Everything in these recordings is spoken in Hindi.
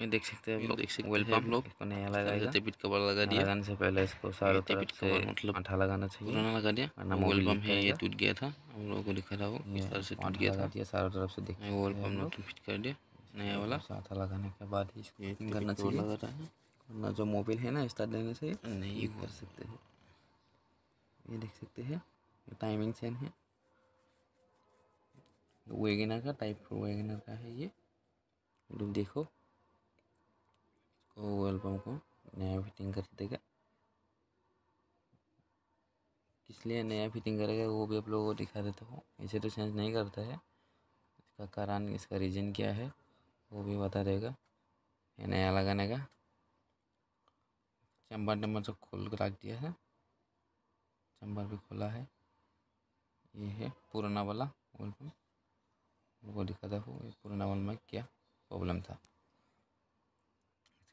ये देख सकते हैं लोग देख सकते वेल पंप लोग पिट कवर लगा दिया लगाने से पहले इसको सारे पिट कवर मतलब आठा लगाना चाहिए पुराना लगा दिया वरना वेल पंप है ये टूट गया था हम लोगों को दिखा रहा इस तरह से टूट गया था चारों तरफ से देख वेल पंप फिट कर दिया नया वाला आठा लगाने के बाद करना चाहिए लगा रहा है वरना जो मोबाइल है ना स्टार्ट से नहीं कर सकते हैं ये देख सकते हैं टाइमिंग सेम है वेगनर का टाइप वेगनर का है ये देखो आपको वो एल्बम को नया फिटिंग कर देगा किस लिए नया फिटिंग करेगा वो भी आप लोगों को दिखा देता हूँ इसे तो चेंज नहीं करता है इसका कारण इसका रीज़न क्या है वो भी बता देगा ये नया लगाने का चंबर नंबर से खोल कर रख दिया है चंबर भी खोला है ये है पुराना वाला एल्बम वो दिखाता हूँ पुराना वाला में क्या प्रॉब्लम था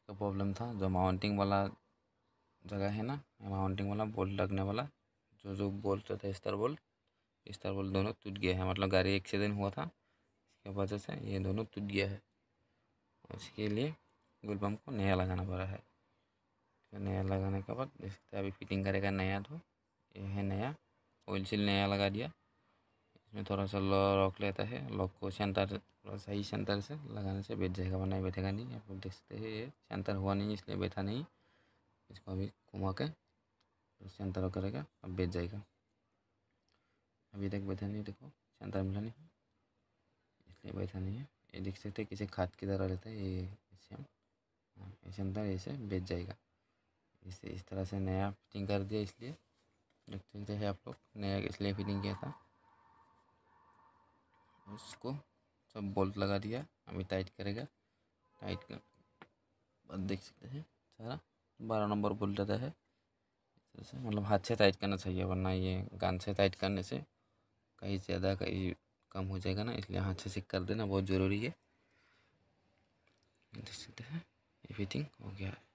का प्रॉब्लम था जो माउंटिंग वाला जगह है ना माउंटिंग वाला बोल्ट लगने वाला जो जो बोल्ट था स्तर बोल्ट स्तर बोल्ट दोनों टूट गया है मतलब गाड़ी एक्सीडेंट हुआ था इसके वजह से ये दोनों टूट गया है उसके लिए गुल को नया लगाना पड़ा है तो नया लगाने के बाद देख सकते अभी फिटिंग करेगा नया तो यह है नया ऑयल सील नया लगा दिया इसमें थोड़ा सा लॉक लेता है लॉक को सेंटर थोड़ा सा ही सेंटर से लगाने से बैठ जाएगा वरना बैठेगा नहीं आप लोग देख सकते हैं ये सेंटर हुआ नहीं इसलिए बैठा नहीं इसको अभी घुमा के सेंटर करेगा अब बैठ जाएगा अभी तक बैठा नहीं देखो सेंटर मिला नहीं इसलिए बैठा नहीं है ये देख सकते हैं किसी खाद की तरह रहता है ये सेम हाँ, ऐसे अंदर ऐसे बेच जाएगा इसे इस तरह से नया फिटिंग कर दिया इसलिए देख सकते हैं आप लोग नया इसलिए फिटिंग किया था उसको सब बोल्ट लगा दिया अभी टाइट करेगा टाइट कर बाद देख सकते हैं सारा बारह नंबर बोल्ट ज़्यादा है मतलब हाथ से टाइट करना चाहिए वरना ये गान से टाइट करने से कहीं ज़्यादा कहीं कम हो जाएगा ना इसलिए हाथ से सीख कर देना बहुत ज़रूरी है देख सकते हैं एवरीथिंग हो गया है